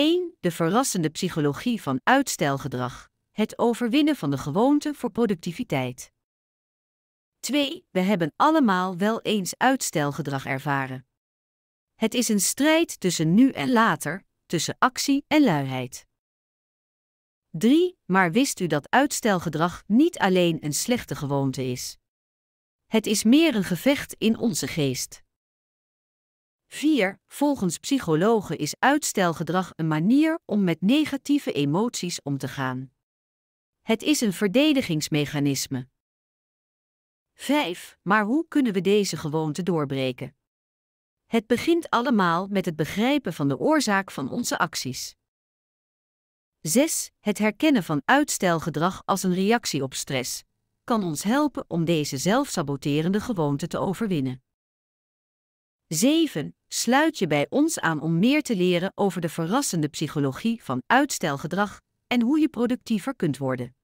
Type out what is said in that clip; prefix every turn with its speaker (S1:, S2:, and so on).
S1: 1. De verrassende psychologie van uitstelgedrag. Het overwinnen van de gewoonte voor productiviteit. 2. We hebben allemaal wel eens uitstelgedrag ervaren. Het is een strijd tussen nu en later, tussen actie en luiheid. 3. Maar wist u dat uitstelgedrag niet alleen een slechte gewoonte is? Het is meer een gevecht in onze geest. 4. Volgens psychologen is uitstelgedrag een manier om met negatieve emoties om te gaan. Het is een verdedigingsmechanisme. 5. Maar hoe kunnen we deze gewoonte doorbreken? Het begint allemaal met het begrijpen van de oorzaak van onze acties. 6. Het herkennen van uitstelgedrag als een reactie op stress kan ons helpen om deze zelfsaboterende gewoonte te overwinnen. 7. Sluit je bij ons aan om meer te leren over de verrassende psychologie van uitstelgedrag en hoe je productiever kunt worden.